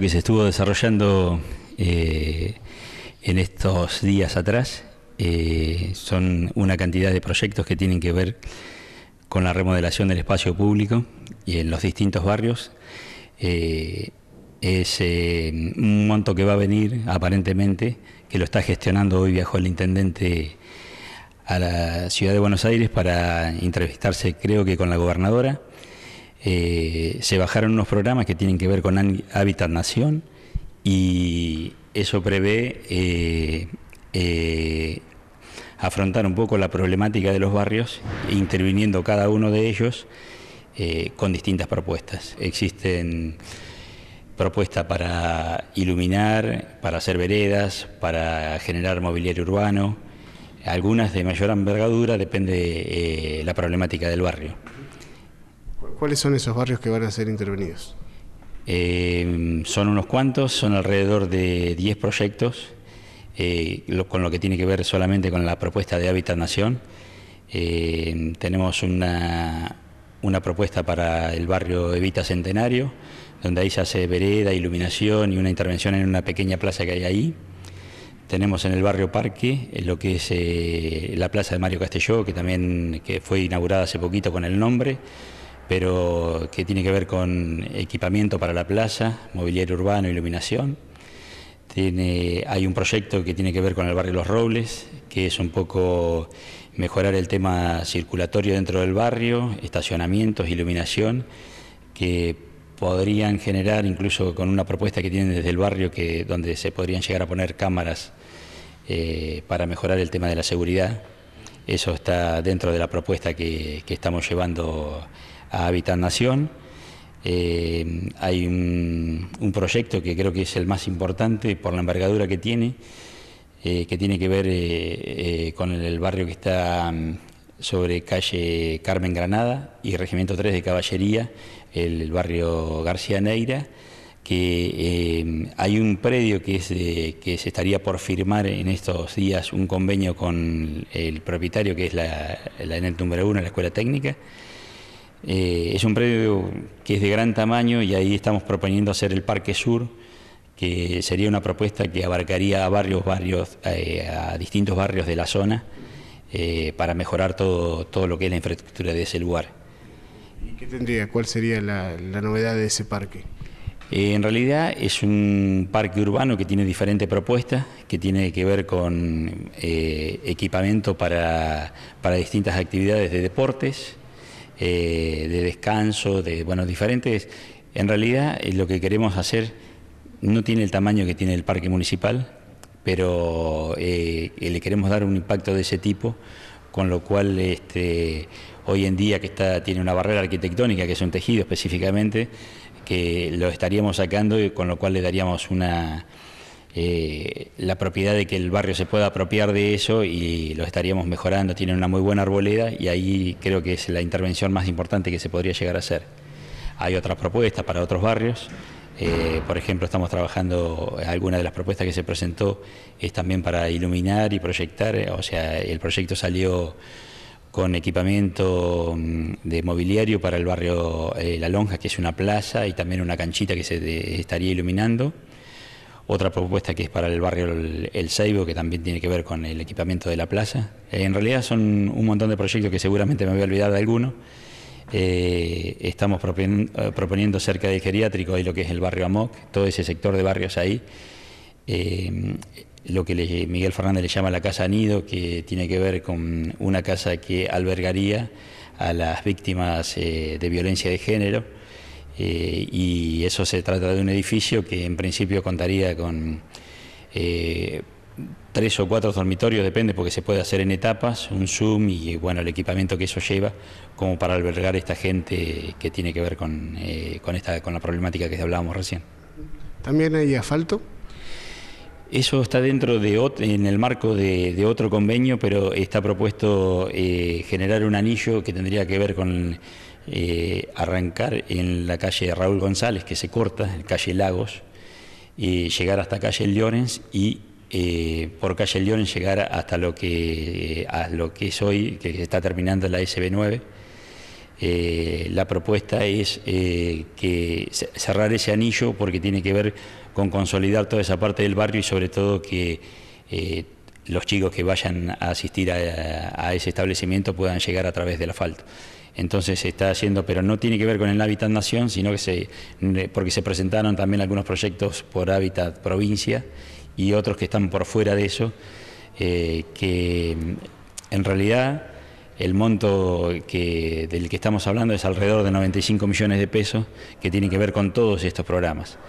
que se estuvo desarrollando eh, en estos días atrás. Eh, son una cantidad de proyectos que tienen que ver con la remodelación del espacio público y en los distintos barrios. Eh, es un monto que va a venir, aparentemente, que lo está gestionando hoy, viajó el intendente a la ciudad de Buenos Aires para entrevistarse, creo que con la gobernadora. Eh, se bajaron unos programas que tienen que ver con Hábitat Nación y eso prevé eh, eh, afrontar un poco la problemática de los barrios, interviniendo cada uno de ellos con distintas propuestas. Existen propuestas para iluminar, para hacer veredas, para generar mobiliario urbano, algunas de mayor envergadura, depende la problemática del barrio. ¿Cuáles son esos barrios que van a ser intervenidos? Em, son unos cuantos, son alrededor de 10 proyectos, eh, con lo que tiene que ver solamente con la propuesta de Hábitat Nación. Em, tenemos una, propuesta para el barrio Evita Centenario, donde ahí se hace vereda, iluminación y una intervención en una pequeña plaza que hay ahí. Tenemos en el barrio Parque lo que es eh, la plaza de Mario Castelló, que también fue inaugurada hace poquito con el nombre pero que tiene que ver con equipamiento para la plaza... mobiliario urbano, iluminación. Tiene, hay un proyecto que tiene que ver con el barrio Los Robles, que es un poco mejorar el tema circulatorio dentro del barrio, estacionamientos, iluminación, que podrían generar incluso con una propuesta que tienen desde el barrio que donde se podrían llegar a poner cámaras eh, para mejorar el tema de la seguridad. Eso está dentro de la propuesta que, que estamos llevando a Habitat Nación. Eh, hay un, proyecto que creo que es el más importante por la envergadura que tiene, eh, que tiene que ver eh, con el, barrio que está mm, sobre calle Carmen Granada y Regimiento 3 de Caballería, el, barrio García Neira, que hay un predio que, es, que se estaría por firmar en estos días un convenio con el propietario, que es la, la ENET número 1, la Escuela Técnica eh, es un predio que es de gran tamaño y ahí estamos proponiendo hacer el Parque Sur, que sería una propuesta que abarcaría a barrios, eh, a distintos barrios de la zona, eh, para mejorar todo, lo que es la infraestructura de ese lugar. ¿Y qué tendría? ¿Cuál sería la, novedad de ese parque? en realidad es un parque urbano que tiene diferentes propuestas, que tiene que ver con equipamiento para distintas actividades de deportes, eh, de descanso, de bueno, diferentes. En realidad eh, lo que queremos hacer no tiene el tamaño que tiene el parque municipal, pero eh, le queremos dar un impacto de ese tipo, con lo cual este, hoy en día que está, tiene una barrera arquitectónica, que es un tejido específicamente, que lo estaríamos sacando y con lo cual le daríamos una eh, la propiedad de que el barrio se pueda apropiar de eso y lo estaríamos mejorando. tiene una muy buena arboleda y ahí creo que es la intervención más importante que se podría llegar a hacer. Hay otras propuestas para otros barrios. Eh, por ejemplo, estamos trabajando, alguna de las propuestas que se presentó es también para iluminar y proyectar, eh, o sea, el proyecto salió con equipamiento mm, de mobiliario para el barrio La Lonja, que es una plaza y también una canchita que se estaría iluminando. Otra propuesta que es para el barrio El, Seibo, que también tiene que ver con el equipamiento de la plaza. Eh, en realidad son un montón de proyectos que seguramente me voy a olvidar de alguno. Eh, estamos eh, proponiendo, cerca de geriátrico, ahí lo que es el barrio Amoc, todo ese sector de barrios ahí. lo que Miguel Fernández le llama la casa nido, que tiene que ver con una casa que albergaría a las víctimas de violencia de género eh, y eso se trata de un edificio que en principio contaría con eh, tres o cuatro dormitorios, depende, porque se puede hacer en etapas, un Zoom y bueno, el equipamiento que eso lleva, como para albergar esta gente que tiene que ver con, eh, con, esta, con la problemática que hablábamos recién. ¿También hay asfalto? Eso está dentro de en el marco de, otro convenio, pero está propuesto eh, generar un anillo que tendría que ver con eh, arrancar en la calle Raúl González, que se corta, en calle Lagos, llegar hasta calle Llorens y eh, por calle Llorens llegar hasta lo que, a lo que es hoy, que está terminando la SB9 eh, la propuesta es eh, que cerrar ese anillo porque tiene que ver con consolidar toda esa parte del barrio y sobre todo que eh, los chicos que vayan a asistir a, a, ese establecimiento puedan llegar a través del asfalto. Entonces se está haciendo, pero no tiene que ver con el hábitat nación, sino que se, porque se presentaron también algunos proyectos por hábitat provincia y otros que están por fuera de eso, que en realidad el monto del que estamos hablando es alrededor de 95 millones de pesos que tiene que ver con todos estos programas.